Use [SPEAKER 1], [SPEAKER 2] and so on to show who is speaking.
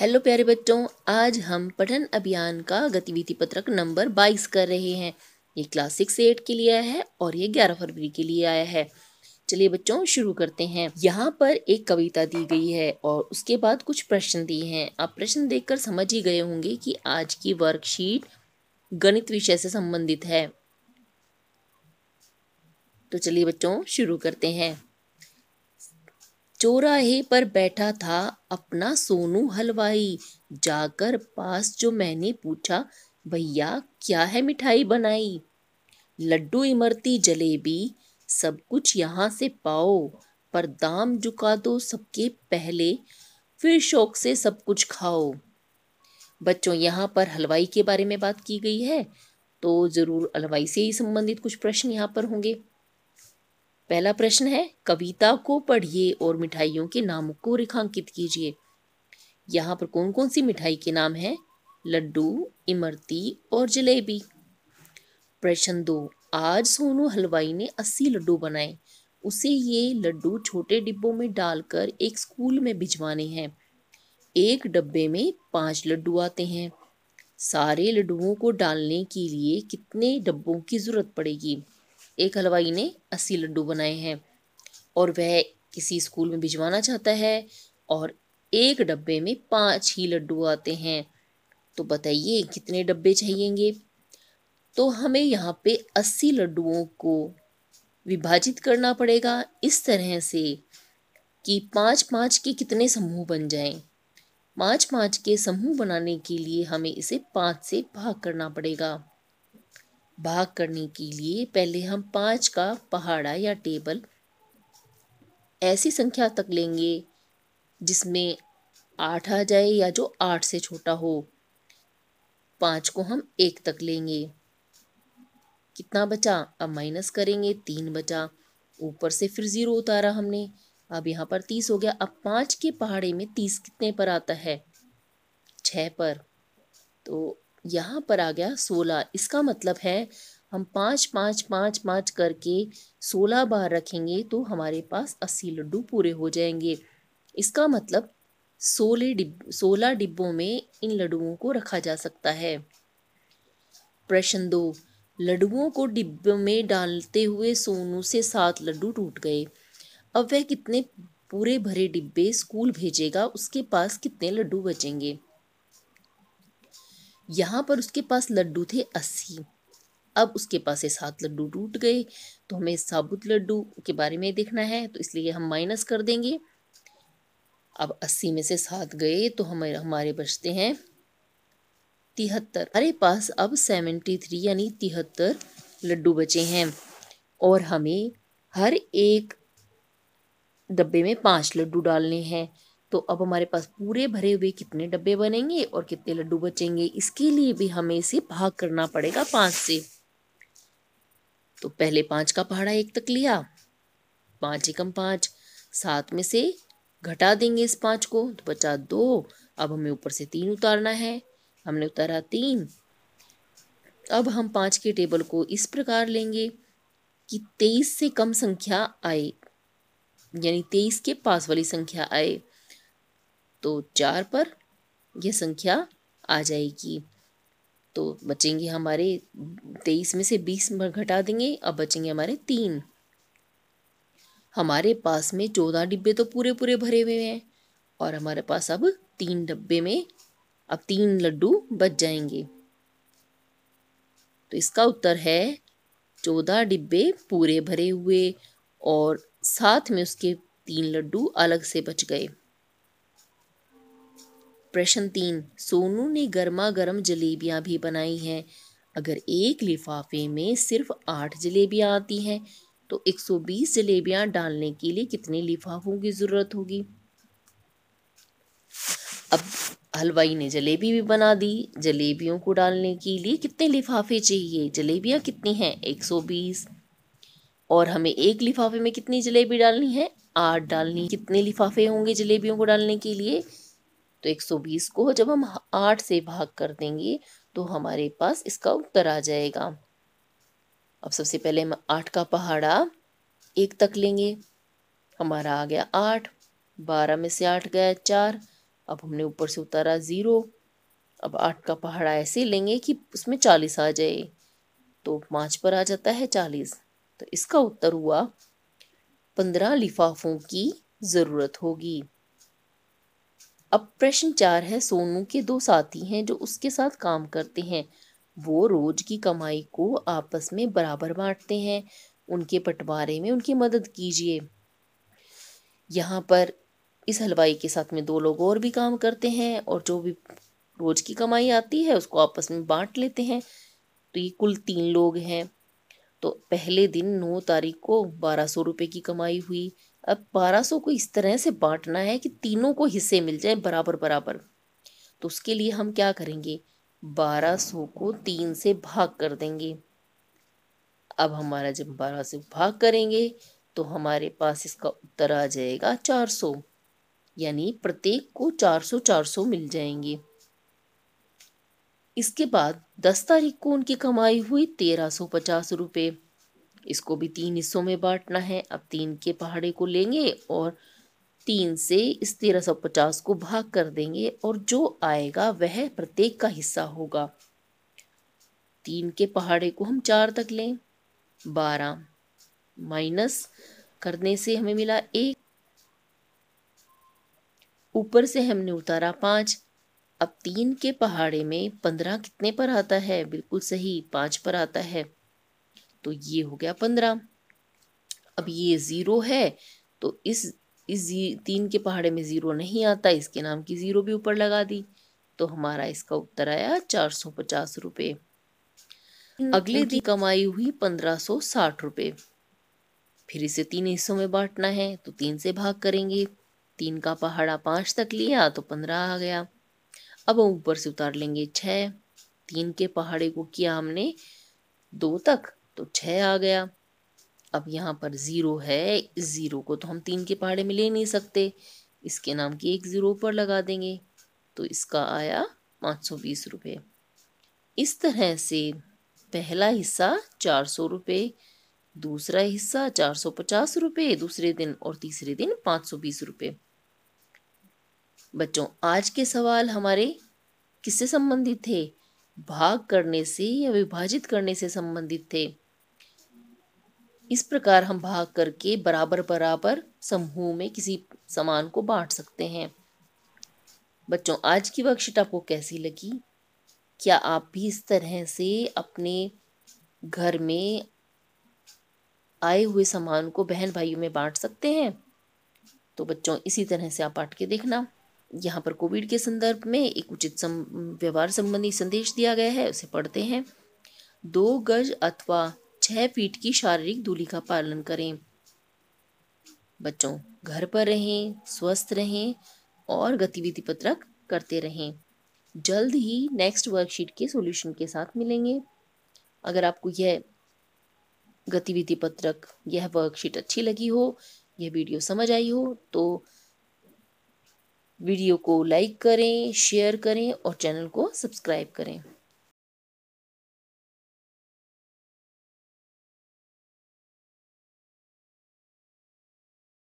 [SPEAKER 1] hello प्यारे बच्चों आज हम पठन अभियान का गतिविधि पत्रक नंबर बाईस कर रहे हैं ये क्लास सिक्स एट के लिए आया है और ये ग्यारह फरवरी के लिए आया है चलिए बच्चों शुरू करते हैं यहाँ पर एक कविता दी गई है और उसके बाद कुछ प्रश्न दिए हैं आप प्रश्न देखकर समझ ही गए होंगे कि आज की वर्कशीट गणित विषय से संबंधित है तो चलिए बच्चों शुरू करते हैं चौराहे पर बैठा था अपना सोनू हलवाई जाकर पास जो मैंने पूछा भैया क्या है मिठाई बनाई लड्डू इमरती जलेबी सब कुछ यहाँ से पाओ पर दाम झुका दो सबके पहले फिर शौक से सब कुछ खाओ बच्चों यहाँ पर हलवाई के बारे में बात की गई है तो ज़रूर हलवाई से ही संबंधित कुछ प्रश्न यहाँ पर होंगे पहला प्रश्न है कविता को पढ़िए और मिठाइयों के नामों को रेखांकित कीजिए यहाँ पर कौन कौन सी मिठाई के नाम हैं लड्डू इमरती और जलेबी प्रश्न दो आज सोनू हलवाई ने अस्सी लड्डू बनाए उसे ये लड्डू छोटे डिब्बों में डालकर एक स्कूल में भिजवाने हैं एक डब्बे में पांच लड्डू आते हैं सारे लड्डुओं को डालने के लिए कितने डब्बों की ज़रूरत पड़ेगी एक हलवाई ने अस्सी लड्डू बनाए हैं और वह किसी स्कूल में भिजवाना चाहता है और एक डब्बे में पाँच ही लड्डू आते हैं तो बताइए कितने डब्बे चाहिएंगे तो हमें यहाँ पे अस्सी लड्डुओं को विभाजित करना पड़ेगा इस तरह से कि पाँच पाँच के कितने समूह बन जाएं पाँच पाँच के समूह बनाने के लिए हमें इसे पाँच से भाग करना पड़ेगा भाग करने के लिए पहले हम पाँच का पहाड़ा या टेबल ऐसी संख्या तक लेंगे जिसमें आठ आ जाए या जो आठ से छोटा हो पाँच को हम एक तक लेंगे कितना बचा अब माइनस करेंगे तीन बचा ऊपर से फिर ज़ीरो उतारा हमने अब यहाँ पर तीस हो गया अब पाँच के पहाड़े में तीस कितने पर आता है छः पर तो यहाँ पर आ गया सोलह इसका मतलब है हम पाँच पाँच पाँच पाँच करके सोलह बार रखेंगे तो हमारे पास अस्सी लड्डू पूरे हो जाएंगे इसका मतलब सोलह डिब सोलह डिब्बों में इन लड्डुओं को रखा जा सकता है प्रश्न दो लड्डुओं को डिब्बे में डालते हुए सोनू से सात लड्डू टूट गए अब वह कितने पूरे भरे डिब्बे स्कूल भेजेगा उसके पास कितने लड्डू बचेंगे यहाँ पर उसके पास लड्डू थे अस्सी अब उसके पास ये सात लड्डू टूट गए तो हमें साबुत लड्डू के बारे में देखना है तो इसलिए हम माइनस कर देंगे अब अस्सी में से सात गए तो हमें हमारे बचते हैं तिहत्तर हमारे पास अब सेवेंटी थ्री यानी तिहत्तर लड्डू बचे हैं और हमें हर एक डब्बे में पांच लड्डू डालने हैं तो अब हमारे पास पूरे भरे हुए कितने डब्बे बनेंगे और कितने लड्डू बचेंगे इसके लिए भी हमें इसे भाग करना पड़ेगा पांच से तो पहले पांच का पहाड़ा एक तक लिया पाँच एकम पांच सात में से घटा देंगे इस पांच को तो बचा दो अब हमें ऊपर से तीन उतारना है हमने उतारा तीन अब हम पांच के टेबल को इस प्रकार लेंगे कि तेईस से कम संख्या आए यानी तेईस के पास वाली संख्या आए तो चार पर यह संख्या आ जाएगी तो बचेंगे हमारे तेईस में से बीस में घटा देंगे अब बचेंगे हमारे तीन हमारे पास में चौदह डिब्बे तो पूरे पूरे भरे हुए हैं और हमारे पास अब तीन डब्बे में अब तीन लड्डू बच जाएंगे तो इसका उत्तर है चौदह डिब्बे पूरे भरे हुए और साथ में उसके तीन लड्डू अलग से बच गए प्रश्न तीन सोनू ने गर्मा गर्म जलेबियाँ भी बनाई हैं अगर एक लिफाफे में सिर्फ आठ जलेबियाँ आती हैं तो 120 जलेबियाँ डालने के लिए कितने लिफाफों की ज़रूरत होगी अब हलवाई ने जलेबी भी बना दी जलेबियों को डालने के लिए कितने लिफाफे चाहिए जलेबियाँ कितनी हैं 120 और हमें एक लिफाफे में कितनी जलेबी डालनी है आठ डालनी कितने लिफाफे होंगे जलेबियों को डालने के लिए तो 120 को जब हम 8 से भाग कर देंगे तो हमारे पास इसका उत्तर आ जाएगा अब सबसे पहले हम 8 का पहाड़ा एक तक लेंगे हमारा आ गया आठ बारह में से आठ गया चार अब हमने ऊपर से उतारा ज़ीरो अब आठ का पहाड़ा ऐसे लेंगे कि उसमें चालीस आ जाए तो पाँच पर आ जाता है चालीस तो इसका उत्तर हुआ पंद्रह लिफाफों की ज़रूरत होगी अब प्रश्न चार है सोनू के दो साथी हैं जो उसके साथ काम करते हैं वो रोज की कमाई को आपस में बराबर बांटते हैं उनके बंटवारे में उनकी मदद कीजिए यहाँ पर इस हलवाई के साथ में दो लोग और भी काम करते हैं और जो भी रोज की कमाई आती है उसको आपस में बांट लेते हैं तो ये कुल तीन लोग हैं तो पहले दिन नौ तारीख को बारह सौ रुपये की कमाई हुई अब 1200 को इस तरह से बांटना है कि तीनों को हिस्से मिल जाए बराबर बराबर तो उसके लिए हम क्या करेंगे 1200 को तीन से भाग कर देंगे अब हमारा जब बारह से भाग करेंगे तो हमारे पास इसका उत्तर आ जाएगा 400 यानी प्रत्येक को 400 400 मिल जाएंगे इसके बाद 10 तारीख को उनकी कमाई हुई तेरह सौ पचास रुपये इसको भी तीन हिस्सों में बांटना है अब तीन के पहाड़े को लेंगे और तीन से इस तेरह सौ पचास को भाग कर देंगे और जो आएगा वह प्रत्येक का हिस्सा होगा तीन के पहाड़े को हम चार तक लें बारह माइनस करने से हमें मिला एक ऊपर से हमने उतारा पाँच अब तीन के पहाड़े में पंद्रह कितने पर आता है बिल्कुल सही पाँच पर आता है तो ये हो गया पंद्रह अब ये ज़ीरो है तो इस इस तीन के पहाड़े में ज़ीरो नहीं आता इसके नाम की ज़ीरो भी ऊपर लगा दी तो हमारा इसका उत्तर आया चार सौ पचास रुपये हम्म, अगले दिन कमाई हुई पंद्रह सौ साठ रुपये फिर इसे तीन हिस्सों में बांटना है तो तीन से भाग करेंगे तीन का पहाड़ा पाँच तक लिया तो पंद्रह आ गया अब हम ऊपर से उतार लेंगे छः तीन के पहाड़े को किया हमने दो तक तो छः आ गया अब यहाँ पर ज़ीरो है इस ज़ीरो को तो हम तीन के पहाड़े में ले नहीं सकते इसके नाम की एक ज़ीरो पर लगा देंगे तो इसका आया पाँच सौ बीस रुपये इस तरह से पहला हिस्सा चार सौ रुपये दूसरा हिस्सा चार सौ पचास रुपये दूसरे दिन और तीसरे दिन पाँच सौ बीस रुपये बच्चों आज के सवाल हमारे किससे संबंधित थे भाग करने से या विभाजित करने से संबंधित थे इस प्रकार हम भाग करके बराबर बराबर समूह में किसी सामान को बांट सकते हैं बच्चों आज की वर्कशीट आपको कैसी लगी क्या आप भी इस तरह से अपने घर में आए हुए सामान को बहन भाइयों में बांट सकते हैं तो बच्चों इसी तरह से आप बांट के देखना यहाँ पर कोविड के संदर्भ में एक उचित सम व्यवहार संबंधी संदेश दिया गया है उसे पढ़ते हैं दो गज अथवा छः फीट की शारीरिक दूरी का पालन करें बच्चों घर पर रहें स्वस्थ रहें और गतिविधि पत्रक करते रहें जल्द ही नेक्स्ट वर्कशीट के सॉल्यूशन के साथ मिलेंगे अगर आपको यह गतिविधि पत्रक यह वर्कशीट अच्छी लगी हो यह वीडियो समझ आई हो तो वीडियो को लाइक करें शेयर करें और चैनल को सब्सक्राइब करें